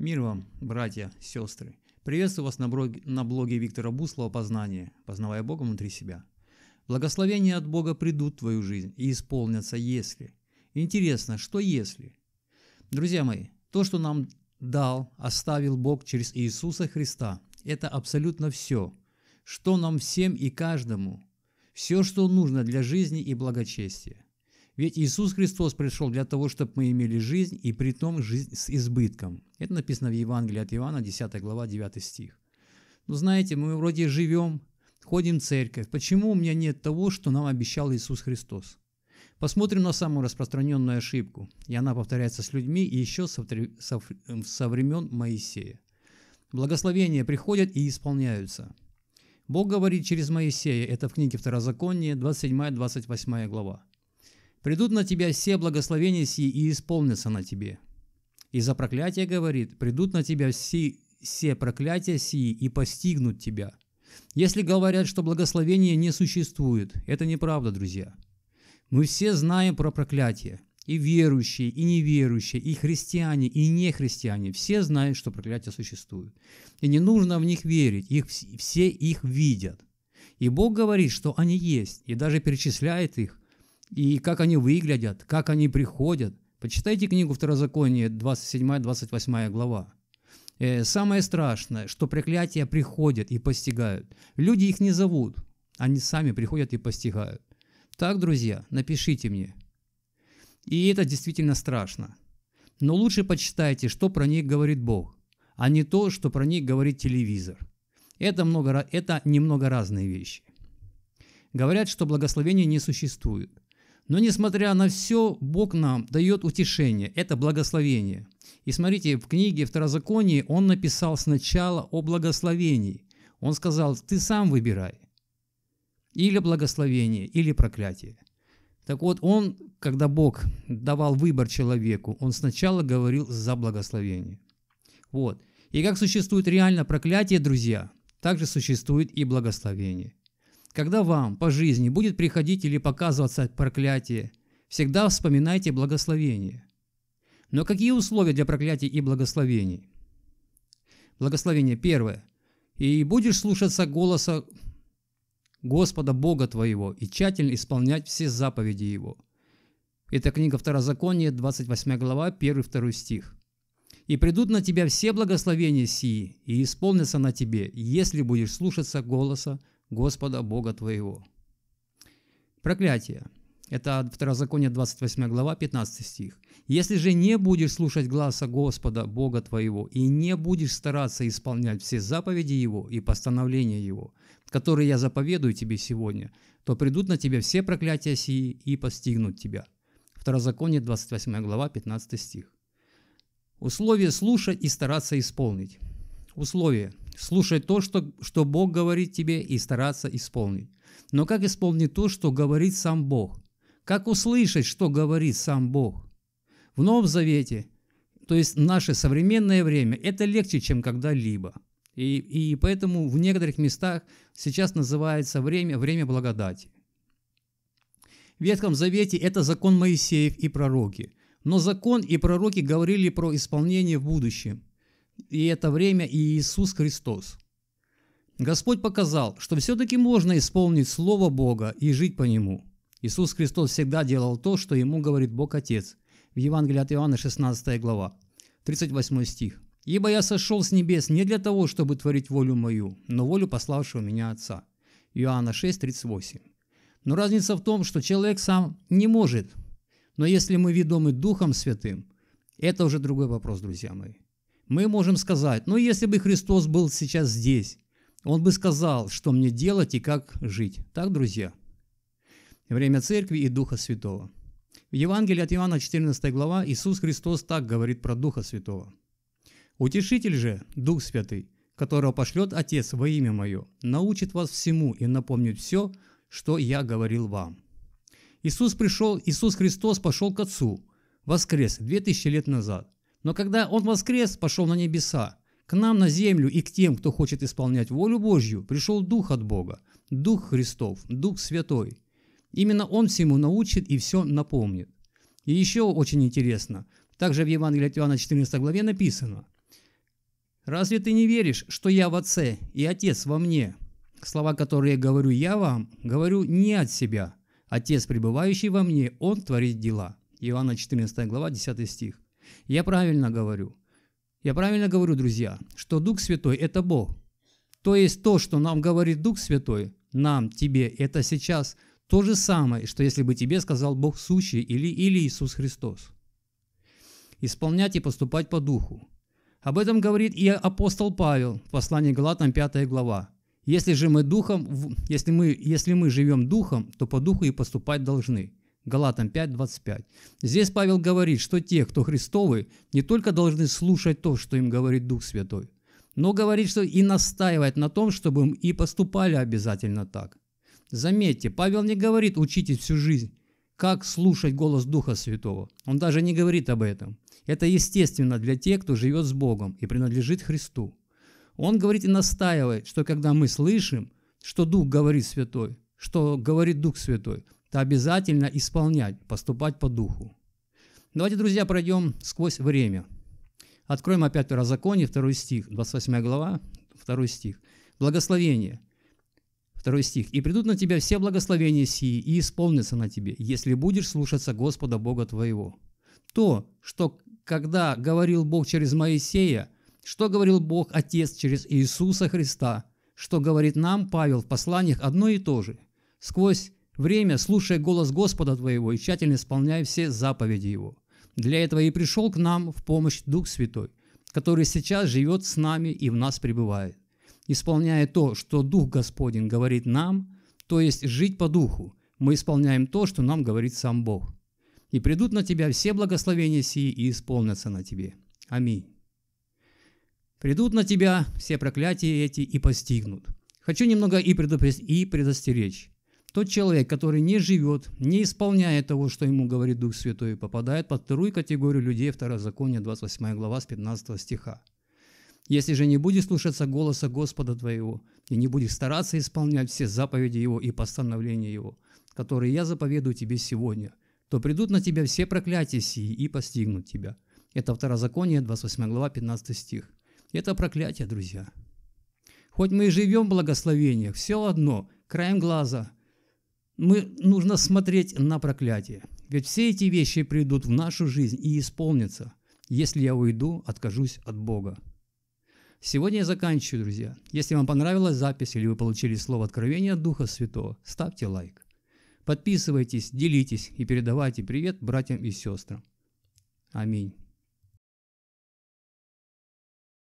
Мир вам, братья, сестры. Приветствую вас на блоге, на блоге Виктора Буслова «Познание. Познавая Бога внутри себя». Благословения от Бога придут в твою жизнь и исполнятся, если. Интересно, что если? Друзья мои, то, что нам дал, оставил Бог через Иисуса Христа, это абсолютно все, что нам всем и каждому, все, что нужно для жизни и благочестия. Ведь Иисус Христос пришел для того, чтобы мы имели жизнь, и при том жизнь с избытком. Это написано в Евангелии от Иоанна, 10 глава, 9 стих. Ну, знаете, мы вроде живем, ходим в церковь. Почему у меня нет того, что нам обещал Иисус Христос? Посмотрим на самую распространенную ошибку, и она повторяется с людьми и еще со, со, э, со времен Моисея. Благословения приходят и исполняются. Бог говорит через Моисея, это в книге Второзакония, 27-28 глава. Придут на тебя все благословения сии и исполнятся на тебе. И за проклятие говорит, придут на тебя все, все проклятия сии и постигнут тебя. Если говорят, что благословение не существует, это неправда, друзья. Мы все знаем про проклятие. И верующие, и неверующие, и христиане, и нехристиане. Все знают, что проклятия существуют. И не нужно в них верить. Их, все их видят. И Бог говорит, что они есть, и даже перечисляет их и как они выглядят, как они приходят. Почитайте книгу Второзаконие, 27-28 глава. Э, самое страшное, что проклятия приходят и постигают. Люди их не зовут, они сами приходят и постигают. Так, друзья, напишите мне. И это действительно страшно. Но лучше почитайте, что про них говорит Бог, а не то, что про них говорит телевизор. Это, много, это немного разные вещи. Говорят, что благословения не существует. Но несмотря на все, Бог нам дает утешение, это благословение. И смотрите, в книге Второзаконии он написал сначала о благословении. Он сказал, ты сам выбирай. Или благословение, или проклятие. Так вот, он, когда Бог давал выбор человеку, он сначала говорил за благословение. Вот. И как существует реально проклятие, друзья, так же существует и благословение. Когда вам по жизни будет приходить или показываться проклятие, всегда вспоминайте благословение. Но какие условия для проклятий и благословений? Благословение первое. «И будешь слушаться голоса Господа Бога твоего и тщательно исполнять все заповеди Его». Это книга Второзакония, 28 глава, 1-2 стих. «И придут на тебя все благословения сии, и исполнятся на тебе, если будешь слушаться голоса Господа Бога твоего. Проклятие. Это второзаконие 28 глава, 15 стих. «Если же не будешь слушать гласа Господа, Бога твоего, и не будешь стараться исполнять все заповеди Его и постановления Его, которые я заповедую тебе сегодня, то придут на тебя все проклятия сии и постигнут тебя». Второзаконие, 28 глава, 15 стих. Условие слушать и стараться исполнить. Условие. Слушай то, что, что Бог говорит тебе, и стараться исполнить. Но как исполнить то, что говорит сам Бог? Как услышать, что говорит сам Бог? В Новом Завете, то есть наше современное время, это легче, чем когда-либо. И, и поэтому в некоторых местах сейчас называется время, время благодати. В Ветхом Завете это закон Моисеев и пророки. Но закон и пророки говорили про исполнение в будущем – и это время и Иисус Христос. Господь показал, что все-таки можно исполнить Слово Бога и жить по Нему. Иисус Христос всегда делал то, что Ему говорит Бог Отец. В Евангелии от Иоанна 16 глава, 38 стих. «Ибо я сошел с небес не для того, чтобы творить волю мою, но волю пославшего меня Отца». Иоанна 6, 38. Но разница в том, что человек сам не может. Но если мы ведомы Духом Святым, это уже другой вопрос, друзья мои мы можем сказать, ну если бы Христос был сейчас здесь, он бы сказал, что мне делать и как жить. Так, друзья? Время Церкви и Духа Святого. В Евангелии от Иоанна 14 глава Иисус Христос так говорит про Духа Святого. «Утешитель же, Дух Святый, которого пошлет Отец во имя Мое, научит вас всему и напомнит все, что Я говорил вам». Иисус пришел, Иисус Христос пошел к Отцу, воскрес 2000 лет назад – но когда Он воскрес, пошел на небеса, к нам на землю и к тем, кто хочет исполнять волю Божью, пришел Дух от Бога, Дух Христов, Дух Святой. Именно Он всему научит и все напомнит. И еще очень интересно, также в Евангелии от Иоанна 14 главе написано, «Разве ты не веришь, что я в Отце и Отец во мне? Слова, которые говорю я вам, говорю не от себя. Отец, пребывающий во мне, Он творит дела». Иоанна 14 глава, 10 стих. Я правильно говорю. Я правильно говорю, друзья, что Дух Святой – это Бог. То есть то, что нам говорит Дух Святой, нам, тебе, это сейчас то же самое, что если бы тебе сказал Бог Сущий или, или Иисус Христос. Исполнять и поступать по Духу. Об этом говорит и апостол Павел в послании Галатам 5 глава. Если же мы духом, если мы, если мы живем духом, то по духу и поступать должны. Галатам 5:25. Здесь Павел говорит, что те, кто Христовы, не только должны слушать то, что им говорит Дух Святой, но говорит, что и настаивать на том, чтобы им и поступали обязательно так. Заметьте, Павел не говорит учить всю жизнь», как слушать голос Духа Святого. Он даже не говорит об этом. Это естественно для тех, кто живет с Богом и принадлежит Христу. Он говорит и настаивает, что когда мы слышим, что Дух говорит Святой, что говорит Дух Святой, то обязательно исполнять, поступать по духу. Давайте, друзья, пройдем сквозь время. Откроем опять Второзаконие, 2 стих, 28 глава, 2 стих. Благословение. 2 стих. «И придут на тебя все благословения сии, и исполнятся на тебе, если будешь слушаться Господа Бога твоего». То, что когда говорил Бог через Моисея, что говорил Бог Отец через Иисуса Христа, что говорит нам Павел в посланиях, одно и то же. Сквозь время, слушая голос Господа твоего и тщательно исполняя все заповеди Его. Для этого и пришел к нам в помощь Дух Святой, который сейчас живет с нами и в нас пребывает. Исполняя то, что Дух Господень говорит нам, то есть жить по Духу, мы исполняем то, что нам говорит сам Бог. И придут на тебя все благословения сии и исполнятся на тебе. Аминь. Придут на тебя все проклятия эти и постигнут. Хочу немного и, предупред... и предостеречь. Тот человек, который не живет, не исполняя того, что ему говорит Дух Святой, попадает под вторую категорию людей, Второзакония 28 глава, с 15 стиха. Если же не будешь слушаться голоса Господа твоего, и не будешь стараться исполнять все заповеди Его и постановления Его, которые я заповедую тебе сегодня, то придут на тебя все проклятия сии и постигнут тебя». Это Второзаконие, 28 глава, 15 стих. Это проклятие, друзья. Хоть мы и живем в благословениях, все одно, краем глаза – мы, нужно смотреть на проклятие. Ведь все эти вещи придут в нашу жизнь и исполнятся, если я уйду, откажусь от Бога. Сегодня я заканчиваю, друзья. Если вам понравилась запись или вы получили слово откровения от Духа Святого, ставьте лайк. Подписывайтесь, делитесь и передавайте привет братьям и сестрам. Аминь.